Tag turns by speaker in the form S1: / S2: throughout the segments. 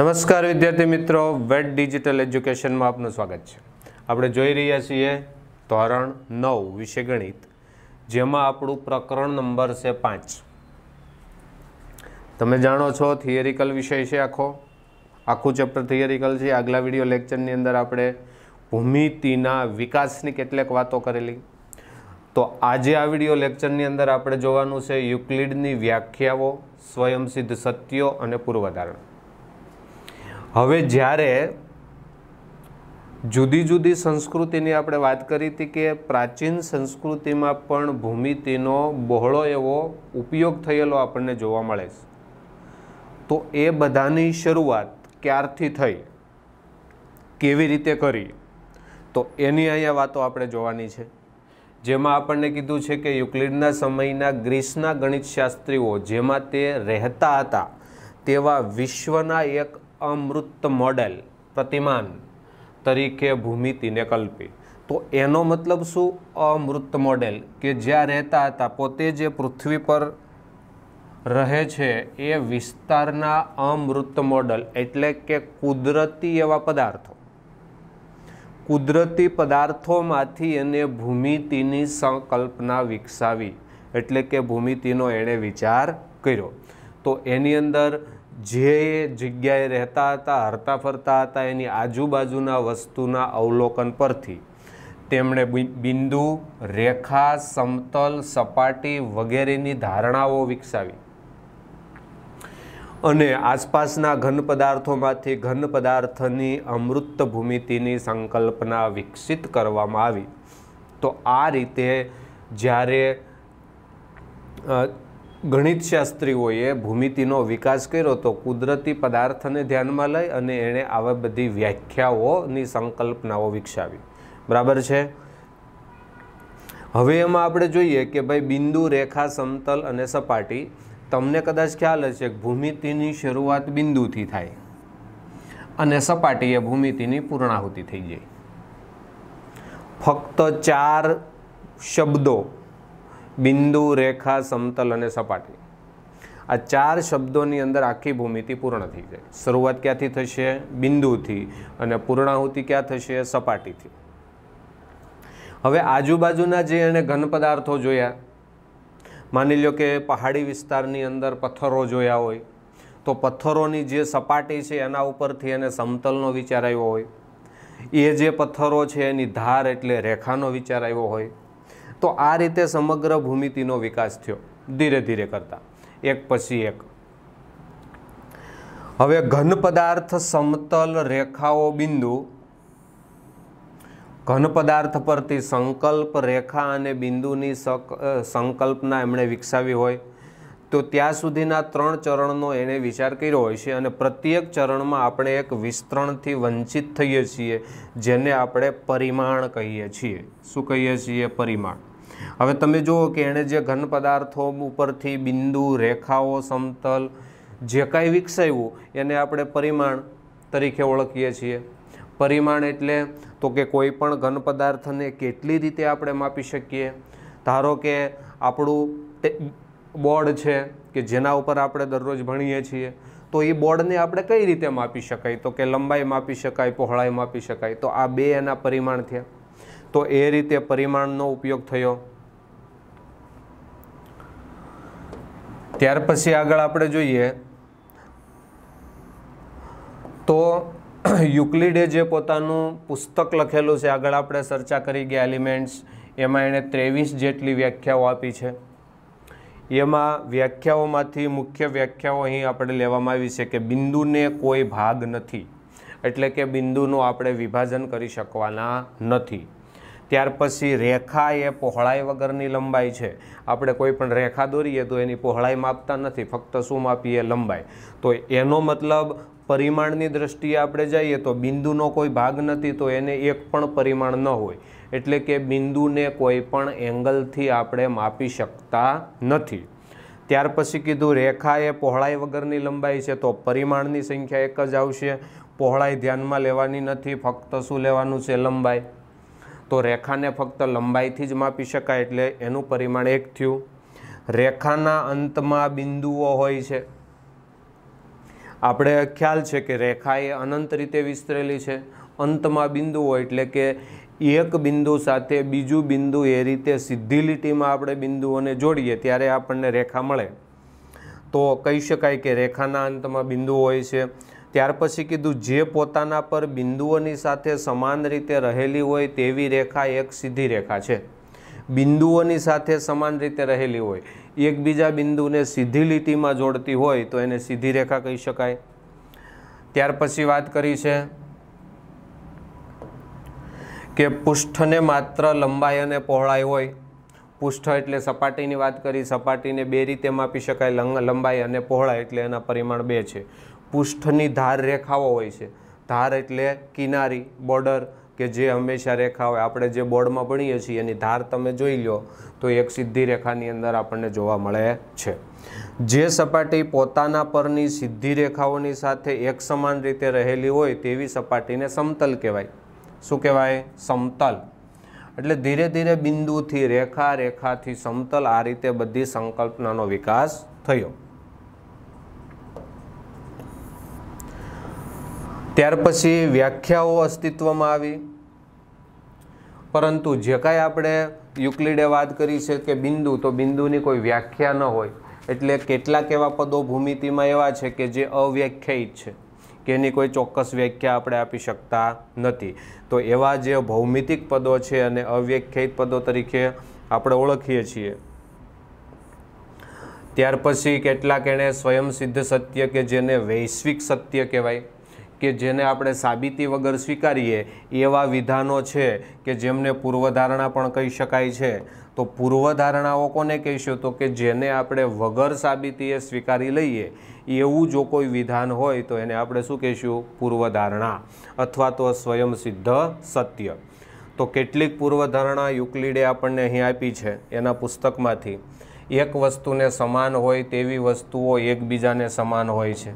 S1: નમસ્કાર વિદ્યાર્થી મિત્રો વેટ ડિજિટલ એજ્યુકેશનમાં આપનું સ્વાગત છે આપણે જોઈ રહ્યા છીએ ધોરણ નવ વિશે ગણિત જેમાં આપણું પ્રકરણ નંબર છે પાંચ તમે જાણો છો થિયરિકલ વિષય છે આખો આખું ચેપ્ટર થિયરિકલ છે આગલા વિડીયો લેક્ચરની અંદર આપણે ભૂમિતિના વિકાસની કેટલીક વાતો કરેલી તો આજે આ વિડીયો લેક્ચરની અંદર આપણે જોવાનું છે યુક્લિડની વ્યાખ્યાઓ સ્વયંસિદ્ધ સત્યો અને પૂર્વધારણા હવે જ્યારે જુદી જુદી સંસ્કૃતિની આપણે વાત કરી હતી કે પ્રાચીન સંસ્કૃતિમાં પણ ભૂમિતિનો બહોળો એવો ઉપયોગ થયેલો આપણને જોવા મળે છે તો એ બધાની શરૂઆત ક્યારથી થઈ કેવી રીતે કરી તો એની અહીંયા વાતો આપણે જોવાની છે જેમાં આપણને કીધું છે કે યુક્લિડના સમયના ગ્રીસના ગણિતશાસ્ત્રીઓ જેમાં તે રહેતા હતા તેવા વિશ્વના એક અમૃત મોડેલ પ્રતિમાન તરીકે ભૂમિતિને કલ્પી તો એનો મતલબ શું અમૃત મોડેલ કે જ્યાં રહેતા હતા પોતે જે પૃથ્વી પર રહે છે એ વિસ્તારના અમૃત મોડલ એટલે કે કુદરતી એવા પદાર્થો કુદરતી પદાર્થોમાંથી એને ભૂમિતિની સંકલ્પના વિકસાવી એટલે કે ભૂમિતિનો એણે વિચાર કર્યો તો એની અંદર જે જગ્યાએ રહેતા હતા હરતા ફરતા હતા એની આજુબાજુના વસ્તુના અવલોકન પરથી તેમણે બિંદુ રેખા સમતલ સપાટી વગેરેની ધારણાઓ વિકસાવી અને આસપાસના ઘન પદાર્થોમાંથી ઘન પદાર્થની અમૃત ભૂમિતિની સંકલ્પના વિકસિત કરવામાં આવી તો આ રીતે જ્યારે ગણિતશાસ્ત્રીઓએ ભૂમિતિનો વિકાસ કર્યો તો કુદરતી પદાર્થને ધ્યાનમાં લઈ અને એણે આવા બધી વ્યાખ્યાઓની સંકલ્પનાઓ વિકસાવી બરાબર છે હવે એમાં આપણે જોઈએ કે ભાઈ બિંદુ રેખા સમતલ અને સપાટી તમને કદાચ ખ્યાલ હશે કે ભૂમિતિની શરૂઆત બિંદુથી થાય અને સપાટી એ ભૂમિતિની પૂર્ણાહુતિ થઈ જાય ફક્ત ચાર શબ્દો બિંદુ રેખા સમતલ અને સપાટી આ ચાર શબ્દોની અંદર આખી ભૂમિતિ પૂર્ણ થઈ જાય શરૂઆત ક્યાંથી થશે બિંદુથી અને પૂર્ણાહુતિ ક્યાં થશે સપાટીથી હવે આજુબાજુના જે એને ઘન પદાર્થો જોયા માની લો કે પહાડી વિસ્તારની અંદર પથ્થરો જોયા હોય તો પથ્થરોની જે સપાટી છે એના ઉપરથી એને સમતલનો વિચાર આવ્યો હોય એ જે પથ્થરો છે એની ધાર એટલે રેખાનો વિચાર આવ્યો હોય તો આ રીતે સમગ્ર ભૂમિતિનો વિકાસ થયો ધીરે ધીરે કરતા એક પછી એક હવે ઘન પદાર્થ સમતલ રેખાઓ બિંદુ ઘન પદાર્થ પરથી સંકલ્પ રેખા અને બિંદુની સંકલ્પના એમણે વિકસાવી હોય તો ત્યાં સુધીના ત્રણ ચરણનો એણે વિચાર કર્યો હોય છે અને પ્રત્યેક ચરણમાં આપણે એક વિસ્તરણથી વંચિત થઈએ છીએ જેને આપણે પરિમાણ કહીએ છીએ શું કહીએ છીએ પરિમાણ હવે તમે જુઓ કે એણે જે ઘન પદાર્થો ઉપરથી બિંદુ રેખાઓ સમતલ જે કાંઈ વિકસાવ્યું એને આપણે પરિમાણ તરીકે ઓળખીએ છીએ પરિમાણ એટલે તો કે કોઈપણ ઘન પદાર્થને કેટલી રીતે આપણે માપી શકીએ ધારો કે આપણું બોર્ડ છે કે જેના ઉપર આપણે દરરોજ ભણીએ છીએ તો એ બોર્ડને આપણે કઈ રીતે માપી શકાય તો કે લંબાઈ માપી શકાય પહોળાઈ માપી શકાય તો આ બે એના પરિમાણ થયા તો એ રીતે પરિમાણનો ઉપયોગ થયો ત્યાર પછી આગળ આપણે જોઈએ તો યુક્લિડે જે પોતાનું પુસ્તક લખેલું છે આગળ આપણે ચર્ચા કરી ગયા એલિમેન્ટ્સ એમાં એણે ત્રેવીસ જેટલી વ્યાખ્યાઓ આપી છે એમાં વ્યાખ્યાઓમાંથી મુખ્ય વ્યાખ્યાઓ અહીં આપણે લેવામાં આવી છે કે બિંદુને કોઈ ભાગ નથી એટલે કે બિંદુનું આપણે વિભાજન કરી શકવાના નથી ત્યાર પછી રેખા એ પહોળાઈ વગરની લંબાઈ છે આપણે કોઈ પણ રેખા દોરીએ તો એની પહોળાઈ માપતા નથી ફક્ત શું માપીએ લંબાઈ તો એનો મતલબ પરિમાણની દ્રષ્ટિએ આપણે જઈએ તો બિંદુનો કોઈ ભાગ નથી તો એને એક પણ પરિમાણ ન હોય એટલે કે બિંદુને કોઈ પણ એંગલથી આપણે માપી શકતા નથી ત્યાર પછી કીધું રેખા એ પહોળાઈ વગરની લંબાઈ છે તો પરિમાણની સંખ્યા એક જ આવશે પહોળાઈ ધ્યાનમાં લેવાની નથી ફક્ત શું લેવાનું છે લંબાઈ તો રેખાને ફક્ત લંબાઈથી જ માપી શકાય એટલે એનું પરિમાણ એક થયું રેખાના અંતમાં બિંદુઓ હોય છે આપણે ખ્યાલ છે કે રેખા એ અનંત રીતે વિસ્તરેલી છે અંતમાં બિંદુઓ એટલે કે એક બિંદુ સાથે બીજું બિંદુ એ રીતે સીધી લીટીમાં આપણે બિંદુઓને જોડીએ ત્યારે આપણને રેખા મળે તો કહી શકાય કે રેખાના અંતમાં બિંદુ હોય છે ત્યાર પછી કીધું જે પોતાના પર બિંદુઓની સાથે સમાન રીતે રહેલી હોય તેવી રેખા એક સીધી રેખા છે બિંદુઓની સાથે સમાન રીતે રહેલી હોય એકબીજા બિંદુને સીધી લીટીમાં જોડતી હોય તો એને સીધી રેખા કહી શકાય ત્યાર પછી વાત કરી છે કે પુષ્ઠને માત્ર લંબાઈ અને પહોળાઈ હોય પુષ્ઠ એટલે સપાટીની વાત કરી સપાટીને બે રીતે માપી શકાય લંબાઈ અને પહોળાઈ એટલે એના પરિમાણ બે છે પૃષ્ઠની ધાર રેખાઓ હોય છે ધાર એટલે કિનારી બોર્ડર કે જે હંમેશા રેખા હોય આપણે જે બોર્ડમાં ભણીએ છીએ એની ધાર તમે જોઈ લો તો એક સીધી રેખાની અંદર આપણને જોવા મળે છે જે સપાટી પોતાના પરની સીધી રેખાઓની સાથે એક સમાન રીતે રહેલી હોય તેવી સપાટીને સમતલ કહેવાય શું કહેવાય સમતલ એટલે ધીરે ધીરે બિંદુથી રેખા રેખાથી સમતલ આ રીતે બધી સંકલ્પનાનો વિકાસ થયો ત્યાર પછી વ્યાખ્યાઓ અસ્તિત્વમાં આવી પરંતુ જે કાંઈ આપણે યુક્લિડે વાત કરી છે કે બિંદુ તો બિંદુની કોઈ વ્યાખ્યા ન હોય એટલે કેટલાક એવા પદો ભૂમિતિમાં એવા છે કે જે અવ્યાખ્યાયિત છે કે એની કોઈ ચોક્કસ વ્યાખ્યા આપણે આપી શકતા નથી તો એવા જે ભૌમિતિક પદો છે અને અવ્યાખ્યાયિત પદો તરીકે આપણે ઓળખીએ છીએ ત્યાર પછી કેટલાક એણે સ્વયંસિદ્ધ સત્ય કે જેને વૈશ્વિક સત્ય કહેવાય કે જેને આપણે સાબિતી વગર સ્વીકારીએ એવા વિધાનો છે કે જેમને પૂર્વધારણા પણ કહી શકાય છે તો પૂર્વધારણાઓ કોને કહીશું તો કે જેને આપણે વગર સાબિતીએ સ્વીકારી લઈએ એવું જો કોઈ વિધાન હોય તો એને આપણે શું કહીશું પૂર્વધારણા અથવા તો સ્વયં સિદ્ધ સત્ય તો કેટલીક પૂર્વધારણા યુક્લિડે આપણને અહીં આપી છે એના પુસ્તકમાંથી એક વસ્તુને સમાન હોય તેવી વસ્તુઓ એકબીજાને સમાન હોય છે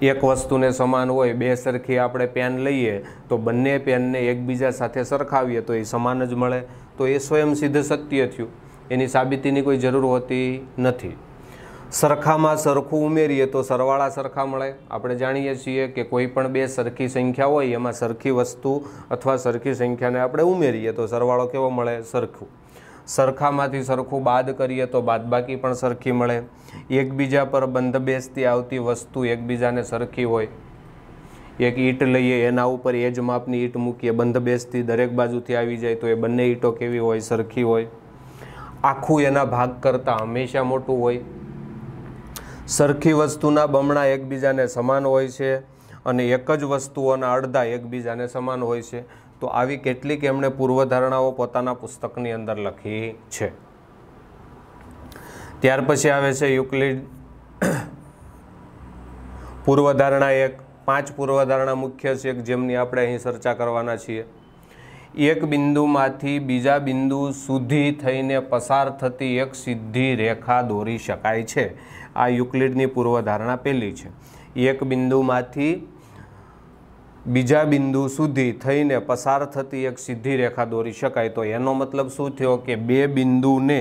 S1: એક વસ્તુને સમાન હોય બે સરખી આપણે પેન લઈએ તો બંને પેનને એકબીજા સાથે સરખાવીએ તો એ સમાન જ મળે તો એ સ્વયં સિદ્ધ સત્ય થયું એની સાબિતીની કોઈ જરૂર હોતી નથી સરખામાં સરખું ઉમેરીએ તો સરવાળા સરખા મળે આપણે જાણીએ છીએ કે કોઈ પણ બે સરખી સંખ્યા હોય એમાં સરખી વસ્તુ અથવા સરખી સંખ્યાને આપણે ઉમેરીએ તો સરવાળો કેવો મળે સરખું સરખામાંથી સરખું બાદ કરીએ તો બાદબાકી પણ સરખી મળે એકબીજા પર બંધ બેસતી આવતી વસ્તુ એકબીજાને સરખી હોય એક ઈંટ લઈએ એના ઉપર એ જ માપની ઈંટ મૂકીએ બંધ બેસતી દરેક બાજુથી આવી જાય તો એ બંને ઈંટો કેવી હોય સરખી હોય આખું એના ભાગ કરતાં હંમેશા મોટું હોય સરખી વસ્તુના બમણા એકબીજાને સમાન હોય છે અને એક જ વસ્તુઓના અડધા એકબીજાને સમાન હોય છે તો આવી કેટલીક એમણે પૂર્વધારણાઓ પોતાના પુસ્તકની અંદર લખી છે ત્યાર પછી આવે છે યુક્લિડ પૂર્વધારણા એક પાંચ પૂર્વધારણા મુખ્ય છે જેમની આપણે અહીં ચર્ચા કરવાના છીએ એક બિંદુમાંથી બીજા બિંદુ સુધી થઈને પસાર થતી એક સીધી રેખા દોરી શકાય છે આ યુક્લિડની પૂર્વધારણા પહેલી છે એક બિંદુમાંથી બીજા બિંદુ સુધી થઈને પસાર થતી એક સીધી રેખા દોરી શકાય તો એનો મતલબ શું થયો કે બે બિંદુને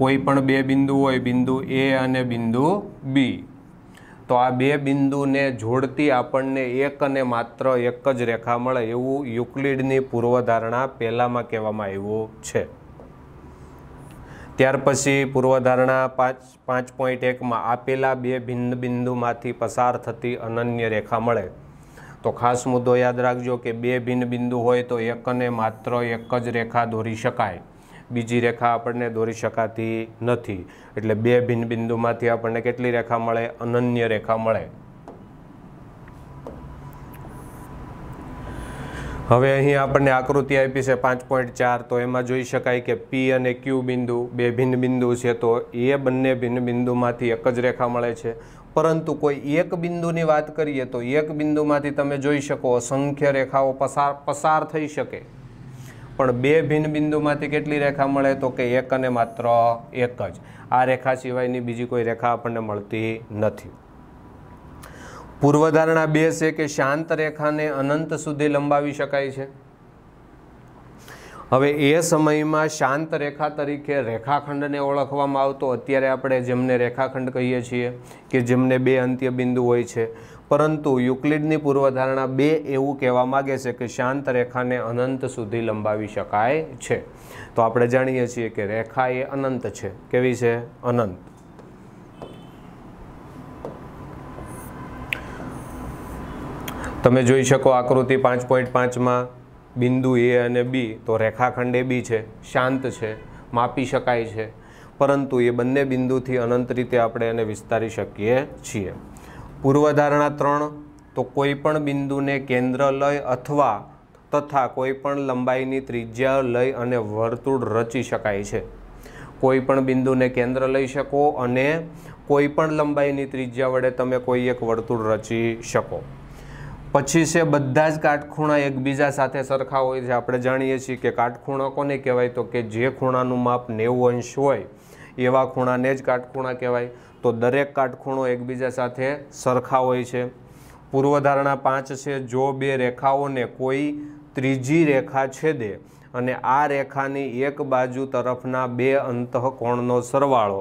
S1: કોઈ પણ બે બિંદુ હોય બિંદુ એ અને બિંદુ બી તો આ બે બિંદુને જોડતી આપણને એક અને માત્ર એક જ રેખા મળે એવું યુક્લિડની પૂર્વધારણા પહેલામાં કહેવામાં આવ્યું છે ત્યાર પછી પૂર્વધારણા પાંચ પાંચ પોઈન્ટ એકમાં આપેલા બે ભિન્ન બિંદુમાંથી પસાર થતી અનન્ય રેખા મળે તો ખાસ મુદ્દો યાદ રાખજો કે બે ભિન્ન બિંદુ હોય તો એકને માત્ર એક જ રેખા દોરી શકાય બીજી રેખા આપણને દોરી શકાતી નથી એટલે બે ભિન્ન બિંદુમાંથી આપણને કેટલી રેખા મળે અનન્ય રેખા મળે હવે અહીં આપણને આકૃતિ આપી છે પાંચ પોઈન્ટ ચાર તો એમાં જોઈ શકાય કે પી અને ક્યુ બિંદુ બે ભિન્ન બિંદુ છે તો એ બંને ભિન્ન બિંદુમાંથી એક જ રેખા મળે છે પરંતુ કોઈ એક બિંદુની વાત કરીએ તો એક બિંદુમાંથી તમે જોઈ શકો અસંખ્ય રેખાઓ પસાર પસાર થઈ શકે પણ બે ભિન્ન બિંદુમાંથી કેટલી રેખા મળે તો કે એક અને માત્ર એક જ આ રેખા સિવાયની બીજી કોઈ રેખા આપણને મળતી નથી પૂર્વધારણા બે છે કે શાંત રેખાને અનંત સુધી લંબાવી શકાય છે હવે એ સમયમાં શાંત રેખા તરીકે રેખાખંડને ઓળખવામાં આવતો અત્યારે આપણે જેમને રેખાખંડ કહીએ છીએ કે જેમને બે અંત્ય બિંદુ હોય છે પરંતુ યુક્લિડની પૂર્વધારણા બે એવું કહેવા માગે છે કે શાંત રેખાને અનંત સુધી લંબાવી શકાય છે તો આપણે જાણીએ છીએ કે રેખા એ અનંત છે કેવી છે અનંત તમે જોઈ શકો આકૃતિ પાંચ પોઈન્ટ પાંચમાં બિંદુ એ અને બી તો રેખાખંડ એ બી છે શાંત છે માપી શકાય છે પરંતુ એ બંને બિંદુથી અનંત રીતે આપણે એને વિસ્તારી શકીએ છીએ પૂર્વધારણા ત્રણ તો કોઈપણ બિંદુને કેન્દ્ર લય અથવા તથા કોઈ પણ લંબાઈની ત્રિજ્યા લઈ અને વર્તુળ રચી શકાય છે કોઈપણ બિંદુને કેન્દ્ર લઈ શકો અને કોઈપણ લંબાઈની ત્રિજ્યા વડે તમે કોઈ એક વર્તુળ રચી શકો પછી છે બધા જ કાટખૂણા એકબીજા સાથે સરખા હોય છે આપણે જાણીએ છીએ કે કાટખૂણો કોને કહેવાય તો કે જે ખૂણાનું માપ નેવું અંશ હોય એવા ખૂણાને જ કાટખૂણા કહેવાય તો દરેક કાટખૂણો એકબીજા સાથે સરખા હોય છે પૂર્વધારણા પાંચ છે જો બે રેખાઓને કોઈ ત્રીજી રેખા છેદે અને આ રેખાની એક બાજુ તરફના બે અંતઃકોણનો સરવાળો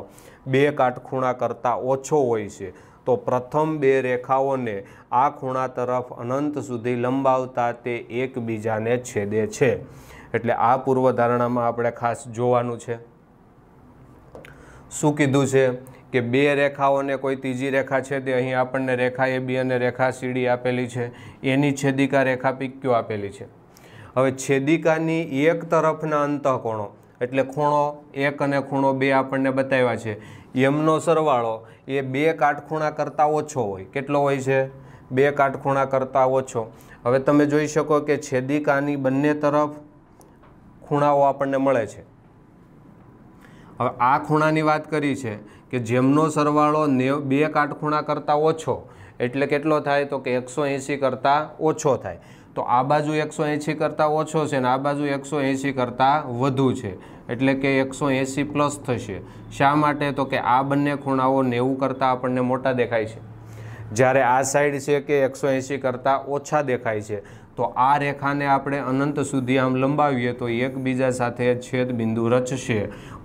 S1: બે કાટખૂણા કરતાં ઓછો હોય છે તો પ્રથમ બે રેખાઓને આ ખૂણા તરફ અનંત સુધી લંબાવતા તે એકબીજાને છેદે છે એટલે આ પૂર્વધારણામાં આપણે ખાસ જોવાનું છે શું કીધું છે કે બે રેખાઓને કોઈ ત્રીજી રેખા છે તે અહીં આપણને રેખા એ બી અને રેખા સીડી આપેલી છે એની છેદિકા રેખા પી પીક્યુ આપેલી છે હવે છેદિકાની એક તરફના અંતઃ અંતઃકોણો એટલે ખૂણો એક અને ખૂણો બે આપણને બતાવ્યા છે એમનો સરવાળો એ બે કાટખૂણા કરતાં ઓછો હોય કેટલો હોય છે બે કાટખૂણા કરતાં ઓછો હવે તમે જોઈ શકો કે છેદિકાની બંને તરફ ખૂણાઓ આપણને મળે છે હવે આ ખૂણાની વાત કરી છે કે જેમનો સરવાળો ને બે કાટખૂણા કરતાં ઓછો એટલે કેટલો થાય તો કે એકસો એંસી કરતાં ઓછો થાય તો આ બાજુ એકસો એંસી કરતાં ઓછો છે ને આ બાજુ એકસો એંસી કરતાં વધુ છે એટલે કે એકસો એંસી પ્લસ થશે શા માટે તો કે આ બંને ખૂણાઓ નેવું કરતાં આપણને મોટા દેખાય છે જ્યારે આ સાઈડ છે કે એકસો એંસી કરતાં ઓછા દેખાય છે તો આ રેખાને આપણે અનંત સુધી આમ લંબાવીએ તો એકબીજા સાથે છેદબિંદુ રચશે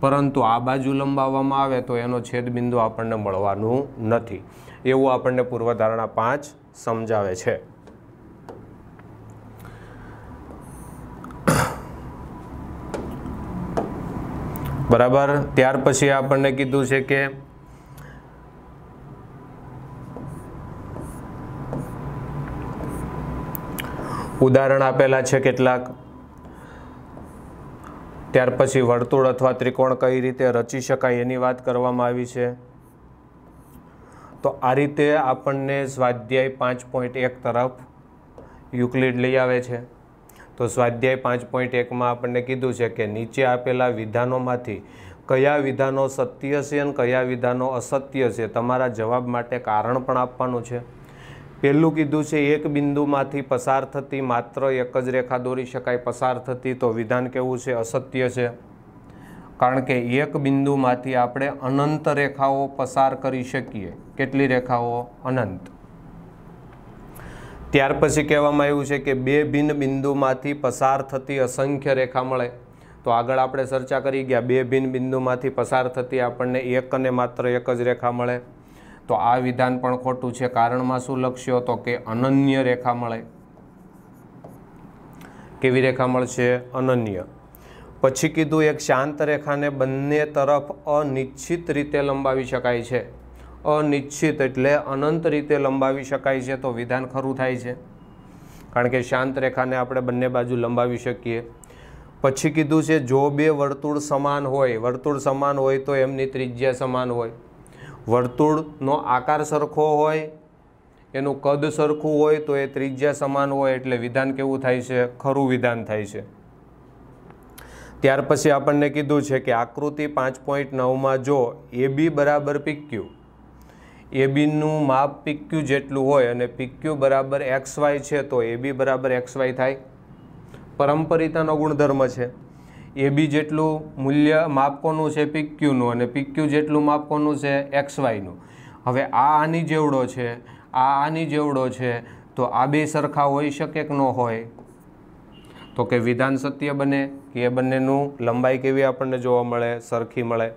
S1: પરંતુ આ બાજુ લંબાવવામાં આવે તો એનો છેદબિંદુ આપણને મળવાનું નથી એવું આપણને પૂર્વધારણા પાંચ સમજાવે છે બરાબર ત્યાર પછી આપણને કીધું છે કે ઉદાહરણ આપેલા છે કેટલાક ત્યાર પછી વર્તુળ અથવા ત્રિકોણ કઈ રીતે રચી શકાય એની વાત કરવામાં આવી છે તો આ રીતે આપણને સ્વાધ્યાય પાંચ પોઈન્ટ એક તરફ યુક્લિડ લઈ આવે છે તો સ્વાધ્યાય પાંચ પોઈન્ટ એકમાં આપણને કીધું છે કે નીચે આપેલા વિધાનોમાંથી કયા વિધાનો સત્ય છે અને કયા વિધાનો અસત્ય છે તમારા જવાબ માટે કારણ પણ આપવાનું છે પહેલું કીધું છે એક બિંદુમાંથી પસાર થતી માત્ર એક જ રેખા દોરી શકાય પસાર થતી તો વિધાન કેવું છે અસત્ય છે કારણ કે એક બિંદુમાંથી આપણે અનંત રેખાઓ પસાર કરી શકીએ કેટલી રેખાઓ અનંત ત્યાર પછી કહેવામાં આવ્યું છે કે બે ભિન્ન બિંદુમાંથી પસાર થતી અસંખ્ય રેખા મળે તો આગળ આપણે ચર્ચા કરી ગયા બે ભિન્ન બિંદુમાંથી પસાર થતી આપણને એક અને માત્ર એક જ રેખા મળે તો આ વિધાન પણ ખોટું છે કારણમાં શું લક્ષ્યો તો કે અનન્ય રેખા મળે કેવી રેખા મળશે અનન્ય પછી કીધું એક શાંત રેખાને બંને તરફ અનિશ્ચિત રીતે લંબાવી શકાય છે અનિશ્ચિત એટલે અનંત રીતે લંબાવી શકાય છે તો વિધાન ખરું થાય છે કારણ કે શાંત રેખાને આપણે બંને બાજુ લંબાવી શકીએ પછી કીધું છે જો બે વર્તુળ સમાન હોય વર્તુળ સમાન હોય તો એમની ત્રિજ્યા સમાન હોય વર્તુળનો આકાર સરખો હોય એનું કદ સરખું હોય તો એ ત્રિજ્યા સમાન હોય એટલે વિધાન કેવું થાય છે ખરું વિધાન થાય છે ત્યાર પછી આપણને કીધું છે કે આકૃતિ પાંચ પોઈન્ટ નવમાં જો એ બી બરાબર પીક્યું એ બીનું માપ પીક્યુ જેટલું હોય અને પીક્યુ બરાબર એક્સ વાય છે તો એ બી બરાબર એક્સ વાય થાય પરંપરિતાનો ગુણધર્મ છે એ બી જેટલું મૂલ્ય માપકોનું છે પીક્યુનું અને પીક્યુ જેટલું માપકોનું છે એક્સ વાયનું હવે આ આની જેવડો છે આ આની જેવડો છે તો આ બે સરખા હોઈ શકે કે ન હોય તો કે વિધાન સત્ય બને કે એ બંનેનું લંબાઈ કેવી આપણને જોવા મળે સરખી મળે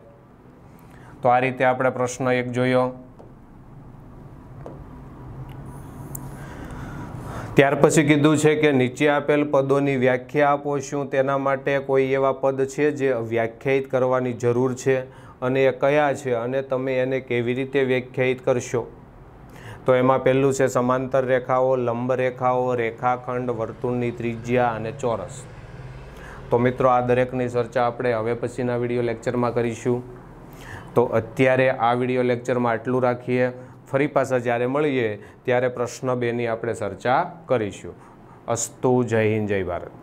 S1: તો આ રીતે આપણે પ્રશ્ન એક જોયો ત્યાર પછી કીધું છે કે નીચે આપેલ પદોની વ્યાખ્યા આપો શું તેના માટે કોઈ એવા પદ છે જે વ્યાખ્યાયિત કરવાની જરૂર છે અને એ કયા છે અને તમે એને કેવી રીતે વ્યાખ્યાયિત કરશો તો એમાં પહેલું છે સમાંતર રેખાઓ લંબ રેખાઓ રેખાખંડ વર્તુળની ત્રિજ્યા અને ચોરસ તો મિત્રો આ દરેકની ચર્ચા આપણે હવે પછીના વિડીયો લેક્ચરમાં કરીશું તો અત્યારે આ વિડીયો લેક્ચરમાં આટલું રાખીએ ફરી પાછા જ્યારે મળીએ ત્યારે પ્રશ્ન બેની આપણે ચર્ચા કરીશું અસ્તુ જય હિન્દ જય ભારત